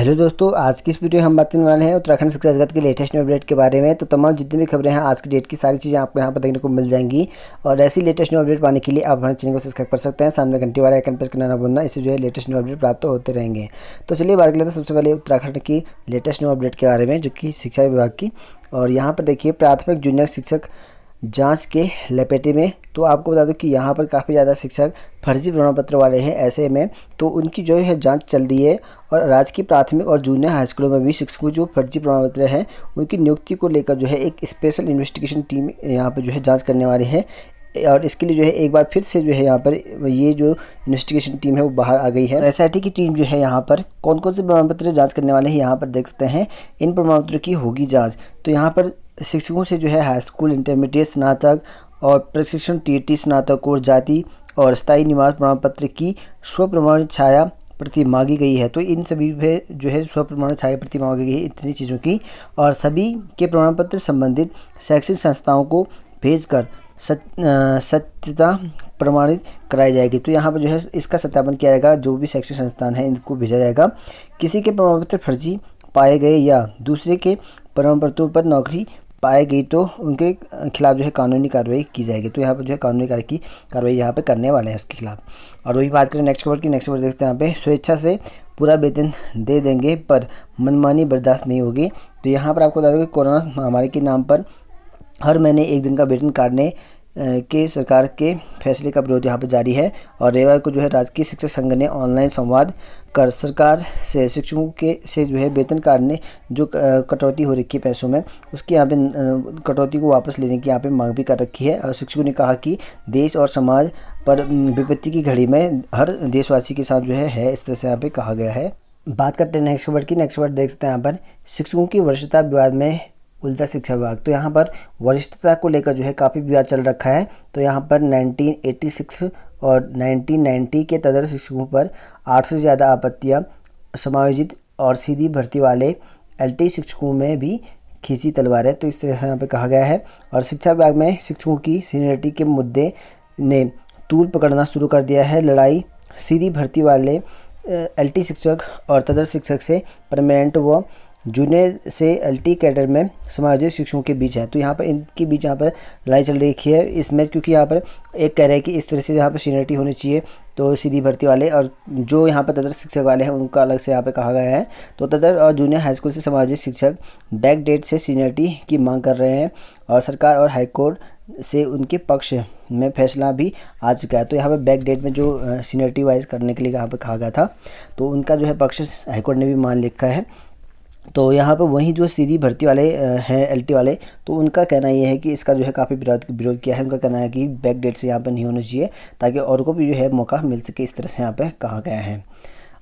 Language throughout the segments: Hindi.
हेलो दोस्तों आज की इस वीडियो में हम बात करने वाले हैं उत्तराखंड शिक्षा जगत के लेटेस्ट न्यू अपडेट के बारे में तो तमाम जितनी भी खबरें हैं आज की डेट की सारी चीज़ें आपको यहाँ पर देखने को मिल जाएंगी और ऐसी लेटेस्ट न्यू अपडेट पाने के लिए आप हमारे चैनल को सब्सक्राइब कर सकते हैं सामने घंटे वाले आइकन पर करना ना बोलना इससे जो है लेटेस्ट न्यू अपडेट प्राप्त होते रहेंगे तो चलिए बात कर लेते हैं सबसे पहले उत्तराखंड की लेटेस्ट न्यू अपडेट के बारे में जो कि शिक्षा विभाग की और यहाँ पर देखिए प्राथमिक जूनियर शिक्षक जांच के लपेटे में तो आपको बता दूं कि यहाँ पर काफ़ी ज़्यादा शिक्षक फर्जी प्रमाण पत्र वाले हैं ऐसे में तो उनकी जो है जांच चल रही है और राज्य की प्राथमिक और जूनियर हाई स्कूलों में भी शिक्षकों जो फर्जी प्रमाण पत्र हैं उनकी नियुक्ति को लेकर जो है एक स्पेशल इन्वेस्टिगेशन टीम यहाँ पर जो है जाँच करने वाली है और इसके लिए जो है एक बार फिर से जो है यहाँ पर ये जो इन्वेस्टिगेशन टीम है वो बाहर आ गई है एस तो की टीम जो है यहाँ पर कौन कौन से प्रमाण पत्र जाँच करने वाले हैं यहाँ पर देख सकते हैं इन प्रमाण पत्र की होगी जाँच तो यहाँ पर शिक्षकों से जो है हाई स्कूल इंटरमीडिएट स्नातक और प्रशिक्षण टी टी e स्नातक कोर्स जाति और स्थायी निवास प्रमाण पत्र की स्व प्रमाणित छाया प्रति मांगी गई है तो इन सभी जो है स्व प्रमाण छाया प्रति मांगी गई है इतनी चीज़ों की और सभी के प्रमाण पत्र संबंधित शैक्षिक संस्थाओं को भेजकर सत्य सत्यता प्रमाणित कराई जाएगी तो यहाँ पर जो है इसका सत्यापन किया जाएगा जो भी शैक्षिक संस्थान है इनको भेजा जाएगा किसी के प्रमाण पत्र फर्जी पाए गए या दूसरे के प्रमाण पत्रों पर नौकरी पाए गई तो उनके खिलाफ जो है कानूनी कार्रवाई की जाएगी तो यहाँ पर जो है कानूनी कार्रवाई की कार्रवाई यहाँ पर करने वाले हैं उसके खिलाफ और वही बात करें नेक्स्ट खबर की नेक्स्ट खबर देखते हैं यहाँ पे स्वेच्छा से पूरा वेतन दे देंगे पर मनमानी बर्दाश्त नहीं होगी तो यहाँ पर आपको बता दें कि कोरोना महामारी के नाम पर हर महीने एक दिन का वेतन काटने के सरकार के फैसले का विरोध यहाँ पर जारी है और रविवार को जो है राजकीय शिक्षक संघ ने ऑनलाइन संवाद कर सरकार से शिक्षकों के से जो है वेतन काटने जो कटौती हो रखी है पैसों में उसकी यहाँ पे कटौती को वापस लेने की यहाँ पे मांग भी कर रखी है और शिक्षकों ने कहा कि देश और समाज पर विपत्ति की घड़ी में हर देशवासी के साथ जो है, है इस तरह से यहाँ पर कहा गया है बात करते हैं नेक्स्ट वर्ड की नेक्स्ट वर्ड देख सकते हैं यहाँ पर शिक्षकों की वर्षता विवाद में उलझा शिक्षा विभाग तो यहाँ पर वरिष्ठता को लेकर जो है काफ़ी विवाद चल रखा है तो यहाँ पर 1986 और 1990 के तदर शिक्षकों पर 800 से ज़्यादा आपत्तियाँ समायोजित और सीधी भर्ती वाले एलटी शिक्षकों में भी खींची तलवार है तो इस तरह से यहाँ पर कहा गया है और शिक्षा विभाग में शिक्षकों की सीनियरिटी के मुद्दे ने तूल पकड़ना शुरू कर दिया है लड़ाई सीधी भर्ती वाले एलटी शिक्षक और तदर शिक्षक से परमानेंट व जूनियर से टी कैडर में समायोजित शिक्षकों के बीच है तो यहाँ पर इनके बीच यहाँ पर लड़ाई चल रही है इसमें क्योंकि यहाँ पर एक कह रहा है कि इस तरह से यहाँ पर सीनियरिटी होनी चाहिए तो सीधी भर्ती वाले और जो यहाँ पर तदर शिक्षक वाले हैं उनका अलग से यहाँ पर कहा गया है तो तदर और जूनियर हाई स्कूल से समायोजित शिक्षक बैक डेट से सीनियरिटी की मांग कर रहे हैं और सरकार और हाईकोर्ट से उनके पक्ष में फैसला भी आ चुका है तो यहाँ पर बैक डेट में जो सीनियरिटी वाइज करने के लिए यहाँ पर कहा गया था तो उनका जो है पक्ष हाईकोर्ट ने भी मान लिखा है तो यहाँ पर वहीं जो सीधी भर्ती वाले हैं एलटी वाले तो उनका कहना यह है कि इसका जो है काफ़ी विरोध विरोध किया है उनका कहना है कि बैक डेट से यहाँ पर नहीं होना चाहिए ताकि और को भी जो है मौका मिल सके इस तरह से यहाँ पर कहा गया है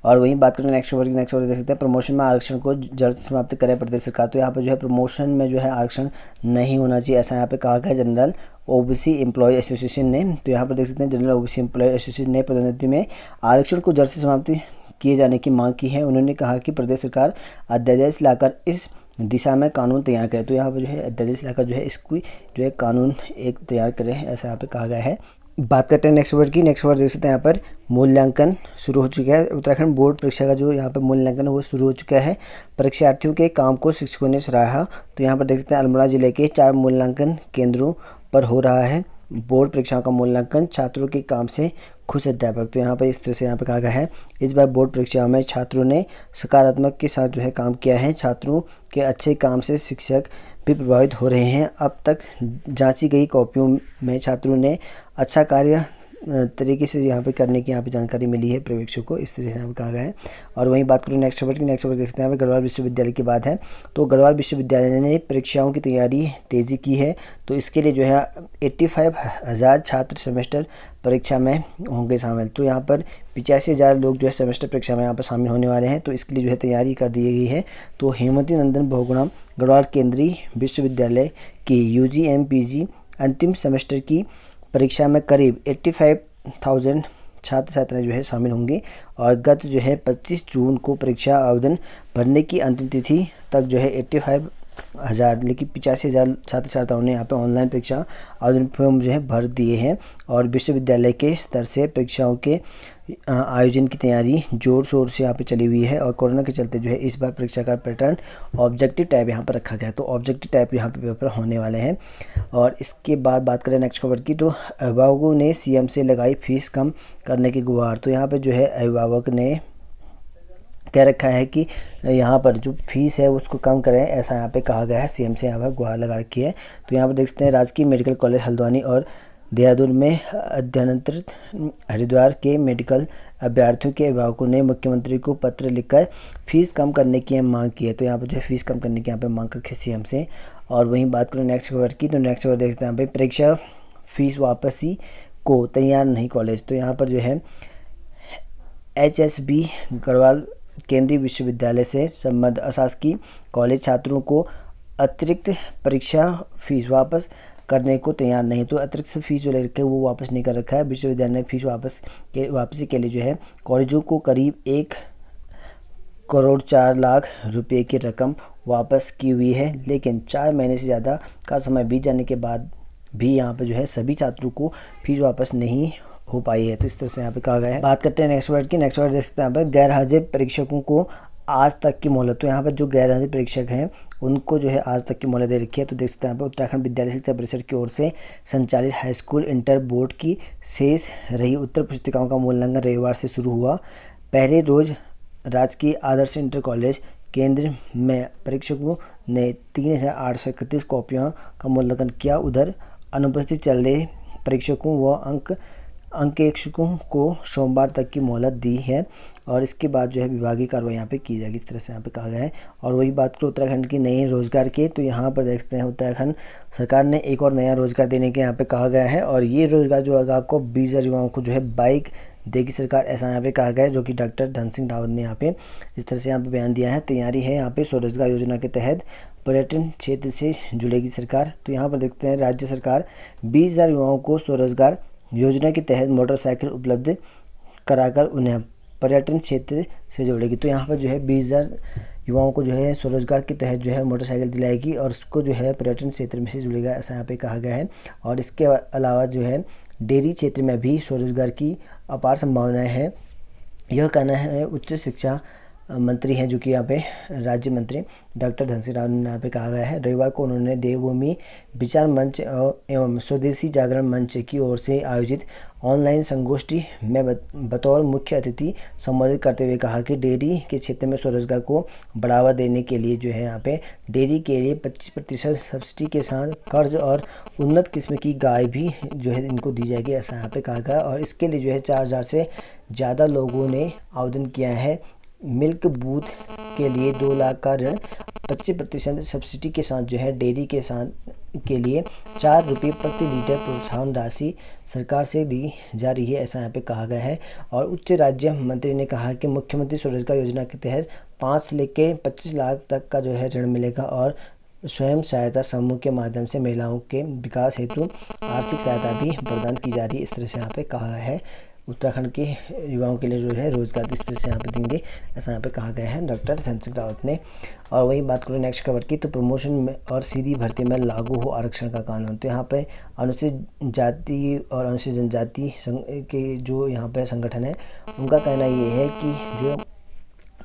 और वहीं बात करें नेक्स्ट वर्ग की नेक्स्ट खबर देख सकते हैं प्रमोशन में आरक्षण को जल्द समाप्त करे प्रदेश सरकार तो यहाँ पर जो है प्रमोशन में जो है आरक्षण नहीं होना चाहिए ऐसा यहाँ पे कहा गया जनरल ओबीसी एम्प्लॉय एसोसिएशन ने तो यहाँ पर देख सकते हैं जनरल ओबीसी एम्प्लॉय एसोसिएशन ने पदोन्नति में आरक्षण को जल्द से समाप्ति किए जाने की मांग की है उन्होंने कहा कि प्रदेश सरकार अध्यादेश लाकर इस दिशा में कानून तैयार करे तो यहाँ पर जो है अध्यादेश लाकर जो है इसकी जो है कानून एक तैयार करे ऐसा यहाँ पर कहा गया है बात करते हैं नेक्स्ट वर्ड की नेक्स्ट वर्ड देख सकते हैं यहाँ पर मूल्यांकन शुरू हो चुका है उत्तराखंड बोर्ड परीक्षा का जो यहाँ पर मूल्यांकन है वो शुरू हो चुका है परीक्षार्थियों के काम को शिक्षकों ने सराहा तो यहाँ पर देख सकते हैं अल्मोड़ा जिले के चार मूल्यांकन केंद्रों पर हो रहा है बोर्ड परीक्षाओं का मूल्यांकन छात्रों के काम से खुश अध्यापक तो यहाँ पर इस तरह से यहाँ पर कहा गया है इस बार बोर्ड परीक्षाओं में छात्रों ने सकारात्मक के साथ जो है काम किया है छात्रों के अच्छे काम से शिक्षक भी प्रभावित हो रहे हैं अब तक जांची गई कॉपियों में छात्रों ने अच्छा कार्य तरीके से यहाँ पे करने की यहाँ पे जानकारी मिली है प्रवेक्षक को इस तरीके से यहाँ पर कहा गया है और वहीं बात करूँ नेक्स्ट खबर की नेक्स्ट खबर देखते हैं गढ़वाल विश्वविद्यालय की बात है तो गढ़वाल विश्वविद्यालय ने परीक्षाओं की तैयारी तेज़ी की है तो इसके लिए जो है एट्टी फाइव हज़ार छात्र सेमेस्टर परीक्षा में होंगे शामिल तो यहाँ पर पिचासी हज़ार लोग जो है सेमेस्टर परीक्षा में यहाँ पर शामिल होने वाले हैं तो इसके लिए जो है तैयारी कर दी गई है तो हेमंती नंदन बहुगुणा गढ़वाल केंद्रीय विश्वविद्यालय के यू जी अंतिम सेमेस्टर की परीक्षा में करीब 85,000 छात्र छात्राएँ जो है शामिल होंगी और गत जो है 25 जून को परीक्षा आवेदन भरने की अंतिम तिथि तक जो है फाइव हज़ार लेकिन पिचासी हज़ार छात्र छात्राओं ने यहाँ पे ऑनलाइन परीक्षा आवेदन फॉर्म जो है भर दिए हैं और विश्वविद्यालय के स्तर से परीक्षाओं के आयोजन की तैयारी जोर शोर से यहाँ पे चली हुई है और कोरोना के चलते जो है इस बार परीक्षा का पैटर्न ऑब्जेक्टिव टाइप यहाँ पर रखा गया है तो ऑब्जेक्टिव टाइप यहाँ पे पेपर होने वाले हैं और इसके बाद बात करें नेक्स्ट खबर की तो अभिभावकों ने सीएम से लगाई फीस कम करने की गुहार तो यहाँ पर जो है अभिभावक ने कह रखा है कि यहाँ पर जो फीस है उसको कम करें ऐसा यहाँ पर कहा गया है सी से यहाँ पर गुहार लगा रखी है तो यहाँ पर देख सकते हैं राजकीय मेडिकल कॉलेज हल्द्वानी और देहरादून में अध्ययनतर हरिद्वार के मेडिकल अभ्यर्थियों के अभिभावकों ने मुख्यमंत्री को पत्र लिखकर फीस कम करने की मांग की है तो यहाँ पर जो है फीस कम करने की यहाँ पर मांग रखी सी से और वहीं बात करें नेक्स्ट खबर की तो नेक्स्ट खबर देखते हैं यहाँ पर परीक्षा फीस वापसी को तैयार नहीं कॉलेज तो यहाँ पर जो है एच एस बी गढ़वाल केंद्रीय विश्वविद्यालय से संबद्ध अशासकीय कॉलेज छात्रों को अतिरिक्त परीक्षा फीस वापस करने को तैयार नहीं तो अतिरिक्त फीस जो ले वो वापस नहीं कर रखा है विश्वविद्यालय फीस वापस के वापसी के लिए जो है कॉलेजों को करीब एक करोड़ चार लाख रुपए की रकम वापस की हुई है लेकिन चार महीने से ज़्यादा का समय बीत जाने के बाद भी यहाँ पर जो है सभी छात्रों को फीस वापस नहीं हो पाई है तो इस तरह से यहाँ पे कहा गया है बात करते हैं नेक्स्ट वर्ड की नेक्स्ट वर्ड देखते हैं यहाँ पर गैर हाजिर परीक्षकों को आज तक की मोहलत तो यहाँ पर जो गैर हाजिर परीक्षक हैं उनको जो है आज तक की मोहलत दे रखी है तो देख सकते हैं यहाँ पर उत्तराखंड विद्यालय शिक्षा परिषद की ओर से संचालित हाई स्कूल इंटर बोर्ड की शेष रही उत्तर पुस्तिकाओं का मूल्यांकन रविवार से शुरू हुआ पहले रोज राजकीय आदर्श इंटर कॉलेज केंद्र में परीक्षकों ने तीन हज़ार आठ सौ इकतीस कॉपियों का मूल्यांकन किया उधर अनुपस्थित चल रहे परीक्षकों व अंक अंकेक्षकों को सोमवार तक की मोहलत दी है और इसके बाद जो है विभागीय कार्रवाई यहाँ पे की जाएगी इस तरह से यहाँ पे कहा गया है और वही बात करो उत्तराखंड की नए रोज़गार के तो यहाँ पर देखते हैं उत्तराखंड सरकार ने एक और नया रोज़गार देने के यहाँ पे कहा गया है और ये रोज़गार जो होगा आपको बीस हज़ार युवाओं को जो है बाइक देगी सरकार ऐसा यहाँ पे कहा गया है जो कि डॉक्टर धन सिंह रावत ने यहाँ पे इस तरह से यहाँ पे बयान दिया है तैयारी है यहाँ पे स्वरोजगार योजना के तहत पर्यटन क्षेत्र से जुड़ेगी सरकार तो यहाँ पर देखते हैं राज्य सरकार बीस हज़ार युवाओं को स्वरोजगार योजना के तहत मोटरसाइकिल उपलब्ध कराकर उन्हें पर्यटन क्षेत्र से जोड़ेगी तो यहाँ पर जो है बीस हज़ार युवाओं को जो है स्वरोजगार के तहत जो है मोटरसाइकिल दिलाएगी और उसको जो है पर्यटन क्षेत्र में से जुड़ेगा ऐसा यहाँ पे कहा गया है और इसके अलावा जो है डेयरी क्षेत्र में भी स्वरोजगार की अपार संभावनाएं हैं यह कहना है उच्च शिक्षा मंत्री हैं जो कि यहाँ पे राज्य मंत्री डॉक्टर धनसिंह राव ने यहाँ पे कहा गया है रविवार को उन्होंने देवभूमि विचार मंच एवं स्वदेशी जागरण मंच की ओर से आयोजित ऑनलाइन संगोष्ठी में बतौर मुख्य अतिथि संबोधित करते हुए कहा कि डेयरी के क्षेत्र में स्वरोजगार को बढ़ावा देने के लिए जो है यहाँ पे डेयरी के लिए 25 प्रतिशत सब्सिडी के साथ कर्ज और उन्नत किस्म की गाय भी जो है इनको दी जाएगी ऐसा यहाँ पे कहा गया और इसके लिए जो है चार हज़ार से ज़्यादा लोगों ने आवेदन किया है मिल्क बूथ के लिए दो लाख का ऋण पच्चीस प्रतिशत सब्सिडी के साथ जो है डेयरी के साथ के लिए चार रुपये प्रति लीटर प्रोत्साहन राशि सरकार से दी जा रही है ऐसा यहाँ पे कहा गया है और उच्च राज्य मंत्री ने कहा कि मुख्यमंत्री स्वरोजगार योजना के तहत पाँच से लेकर पच्चीस लाख तक का जो है ऋण मिलेगा और स्वयं सहायता समूह के माध्यम से महिलाओं के विकास हेतु आर्थिक सहायता भी प्रदान की जा रही है इस तरह से यहाँ पे कहा गया है उत्तराखंड के युवाओं के लिए जो है रोजगार किस तरह से यहाँ पे देंगे ऐसा यहाँ पे कहा गया है डॉक्टर सिंह रावत ने और वही बात करो नेक्स्ट खबर की तो प्रमोशन में और सीधी भर्ती में लागू हो आरक्षण का कानून तो यहाँ पे अनुसूचित जाति और अनुसूचित जनजाति के जो यहाँ पे संगठन है उनका कहना ये है कि जो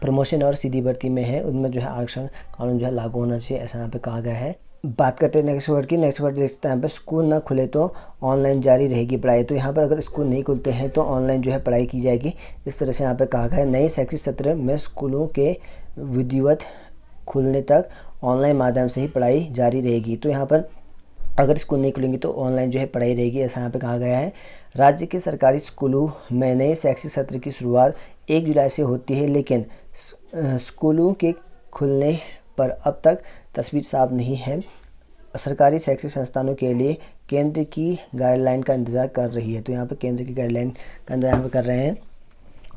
प्रमोशन और सीधी भर्ती में है उनमें जो है आरक्षण कानून जो है लागू होना चाहिए ऐसा यहाँ पे कहा गया है बात करते हैं नेक्स्ट वर्ड की नेक्स्ट वर्ड देखते हैं यहाँ पर स्कूल ना खुले तो ऑनलाइन जारी रहेगी पढ़ाई तो यहाँ पर अगर स्कूल नहीं खुलते हैं तो ऑनलाइन जो है पढ़ाई की जाएगी इस तरह से यहाँ पर कहा गया है नए शैक्षिक सत्र में स्कूलों के विधिवत खुलने तक ऑनलाइन माध्यम से ही पढ़ाई जारी रहेगी तो यहाँ पर अगर स्कूल नहीं खुलेंगे तो ऑनलाइन जो है पढ़ाई रहेगी ऐसा यहाँ पर कहा गया है राज्य के सरकारी स्कूलों में नए शैक्षिक सत्र की शुरुआत एक जुलाई से होती है लेकिन स्कूलों के खुलने पर अब तक तस्वीर साफ नहीं है सरकारी शैक्षिक संस्थानों के लिए केंद्र की गाइडलाइन का इंतज़ार कर रही है तो यहाँ पर केंद्र की गाइडलाइन का इंतजार यहाँ कर रहे हैं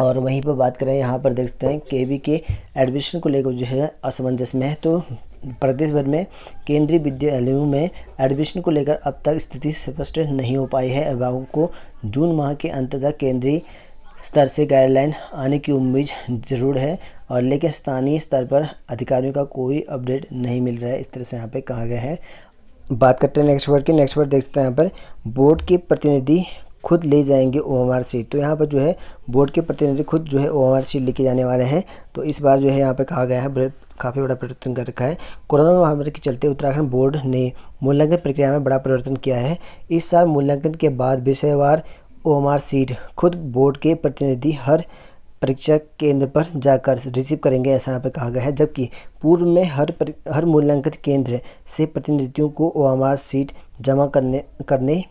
और वहीं पर बात करें यहाँ पर देखते हैं के वी के एडमिशन को लेकर जो है असमंजस में है तो प्रदेश भर में केंद्रीय विद्यालयों में एडमिशन को लेकर अब तक स्थिति स्पष्ट नहीं हो पाई है अभिभावकों को जून माह के अंत तक केंद्रीय स्तर से गाइडलाइन आने की उम्मीद ज़रूर है और लेकिन स्थानीय स्तर पर अधिकारियों का कोई अपडेट नहीं मिल रहा है इस तरह से यहाँ पे कहा गया है बात करते हैं नेक्स्ट वर्ड की नेक्स्ट वर्ड सकते हैं यहाँ पर बोर्ड के प्रतिनिधि खुद ले जाएंगे ओ सीट तो यहाँ पर जो है बोर्ड के प्रतिनिधि खुद जो है ओ सीट लेके जाने वाले हैं तो इस बार जो है यहाँ पर कहा गया है काफ़ी बड़ा परिवर्तन कर रखा है कोरोना महामारी के चलते उत्तराखंड बोर्ड ने मूल्यांकन प्रक्रिया में बड़ा परिवर्तन किया है इस साल मूल्यांकन के बाद विषयवार ओएमआर सीट खुद बोर्ड के प्रतिनिधि हर परीक्षा केंद्र पर जाकर रिसीव करेंगे ऐसा यहाँ पर कहा गया है जबकि पूर्व में हर पर, हर मूल्यांकन केंद्र से प्रतिनिधियों को ओ सीट जमा करने करने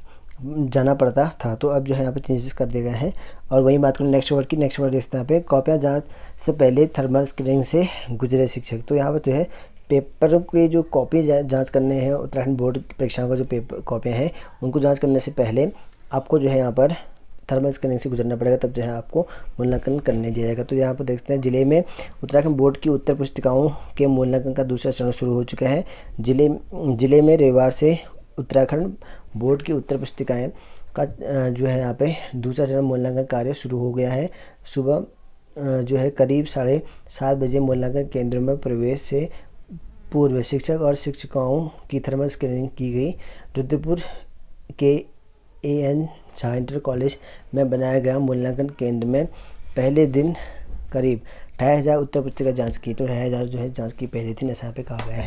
जाना पड़ता था तो अब जो है यहाँ पर चेंजेस कर दिए गए हैं और वही बात करें नेक्स्ट वर्ड की नेक्स्ट वर्ड देखते हैं यहाँ पे कॉपियाँ जाँच से पहले थर्मल स्क्रीनिंग से गुजरे शिक्षक तो यहाँ पर जो तो है पेपर के जो कॉपी जांच करने हैं उत्तराखंड बोर्ड की परीक्षाओं का जो पेपर कॉपियाँ हैं उनको जांच करने से पहले आपको जो है यहाँ पर थर्मल स्कैनिंग से गुजरना पड़ेगा तब जो है आपको मूल्यांकन करने जाएगा तो यहाँ पर देखते हैं जिले में उत्तराखंड बोर्ड की उत्तर पुस्तिकाओं के मूल्यांकन का दूसरा चरण शुरू हो चुका है जिले जिले में रविवार से उत्तराखंड बोर्ड की उत्तर पुस्तिकाएँ का जो है यहाँ पे दूसरा चरण मूल्यांकन कार्य शुरू हो गया है सुबह जो है करीब साढ़े सात बजे मूल्यांकन केंद्रों में प्रवेश से पूर्व शिक्षक और शिक्षिकाओं की थर्मल स्क्रीनिंग की गई रुद्रपुर के A N Shah inter college में बनाया गया मूल्यांकन केंद्र में पहले दिन करीब ढाई हज़ार उत्तर पुस्तिका जांच की तो ढाई हज़ार जो है जांच की पहले दिन ऐसा पे कहा गया है